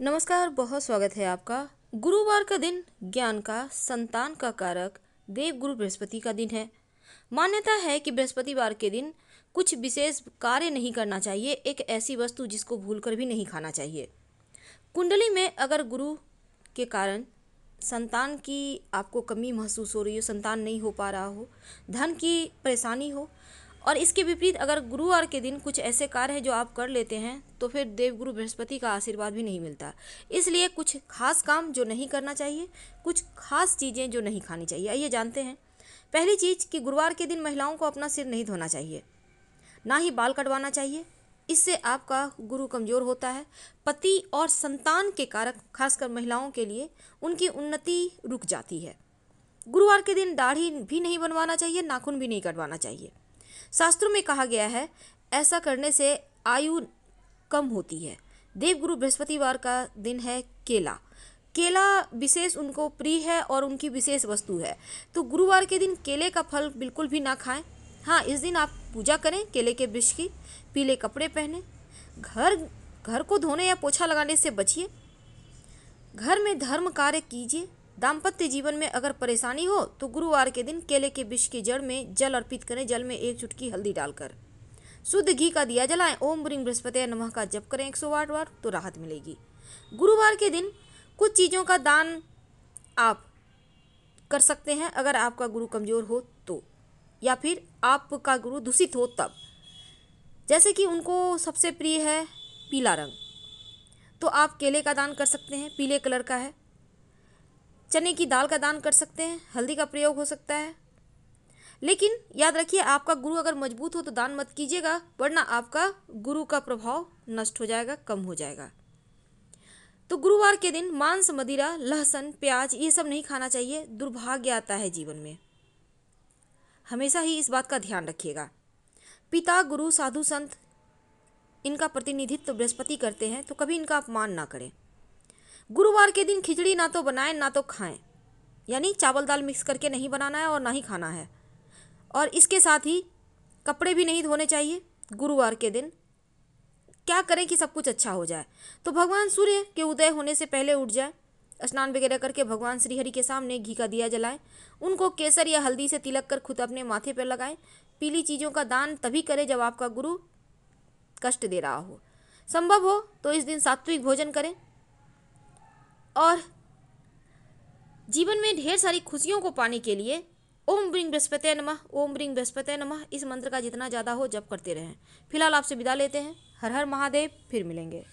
नमस्कार बहुत स्वागत है आपका गुरुवार का दिन ज्ञान का संतान का कारक देव गुरु बृहस्पति का दिन है मान्यता है कि बृहस्पतिवार के दिन कुछ विशेष कार्य नहीं करना चाहिए एक ऐसी वस्तु जिसको भूलकर भी नहीं खाना चाहिए कुंडली में अगर गुरु के कारण संतान की आपको कमी महसूस हो रही हो संतान नहीं हो पा रहा हो धन की परेशानी हो और इसके विपरीत अगर गुरुवार के दिन कुछ ऐसे कार्य हैं जो आप कर लेते हैं तो फिर देवगुरु बृहस्पति का आशीर्वाद भी नहीं मिलता इसलिए कुछ खास काम जो नहीं करना चाहिए कुछ खास चीज़ें जो नहीं खानी चाहिए आइए जानते हैं पहली चीज़ कि गुरुवार के दिन महिलाओं को अपना सिर नहीं धोना चाहिए ना ही बाल कटवाना चाहिए इससे आपका गुरु कमज़ोर होता है पति और संतान के कारक खासकर महिलाओं के लिए उनकी उन्नति रुक जाती है गुरुवार के दिन दाढ़ी भी नहीं बनवाना चाहिए नाखून भी नहीं कटवाना चाहिए शास्त्रों में कहा गया है ऐसा करने से आयु कम होती है देवगुरु बृहस्पतिवार का दिन है केला केला विशेष उनको प्रिय है और उनकी विशेष वस्तु है तो गुरुवार के दिन केले का फल बिल्कुल भी ना खाएं हाँ इस दिन आप पूजा करें केले के वृक्ष की पीले कपड़े पहने घर घर को धोने या पोछा लगाने से बचिए घर में धर्म कार्य कीजिए दाम्पत्य जीवन में अगर परेशानी हो तो गुरुवार के दिन केले के विष की जड़ में जल अर्पित करें जल में एक चुटकी हल्दी डालकर शुद्ध घी का दिया जलाएं ओम ब्रिंग बृहस्पति नमह का जप करें एक सौ आठ बार तो राहत मिलेगी गुरुवार के दिन कुछ चीज़ों का दान आप कर सकते हैं अगर आपका गुरु कमज़ोर हो तो या फिर आपका गुरु दूषित हो तब जैसे कि उनको सबसे प्रिय है पीला रंग तो आप केले का दान कर सकते हैं पीले कलर का है चने की दाल का दान कर सकते हैं हल्दी का प्रयोग हो सकता है लेकिन याद रखिए आपका गुरु अगर मजबूत हो तो दान मत कीजिएगा वरना आपका गुरु का प्रभाव नष्ट हो जाएगा कम हो जाएगा तो गुरुवार के दिन मांस मदिरा लहसुन प्याज ये सब नहीं खाना चाहिए दुर्भाग्य आता है जीवन में हमेशा ही इस बात का ध्यान रखिएगा पिता गुरु साधु संत इनका प्रतिनिधित्व बृहस्पति करते हैं तो कभी इनका अपमान ना करें गुरुवार के दिन खिचड़ी ना तो बनाएं ना तो खाएं यानी चावल दाल मिक्स करके नहीं बनाना है और ना ही खाना है और इसके साथ ही कपड़े भी नहीं धोने चाहिए गुरुवार के दिन क्या करें कि सब कुछ अच्छा हो जाए तो भगवान सूर्य के उदय होने से पहले उठ जाए स्नान वगैरह करके भगवान श्रीहरि के सामने घी का दिया जलाएं उनको केसर या हल्दी से तिलक कर खुद अपने माथे पर लगाएं पीली चीज़ों का दान तभी करें जब आपका गुरु कष्ट दे रहा हो संभव हो तो इस दिन सात्विक भोजन करें और जीवन में ढेर सारी खुशियों को पाने के लिए ओम ब्रिंग बृहस्पत्य नमः ओम ब्रिंग बृहस्पत्य नमः इस मंत्र का जितना ज़्यादा हो जप करते रहें फिलहाल आपसे विदा लेते हैं हर हर महादेव फिर मिलेंगे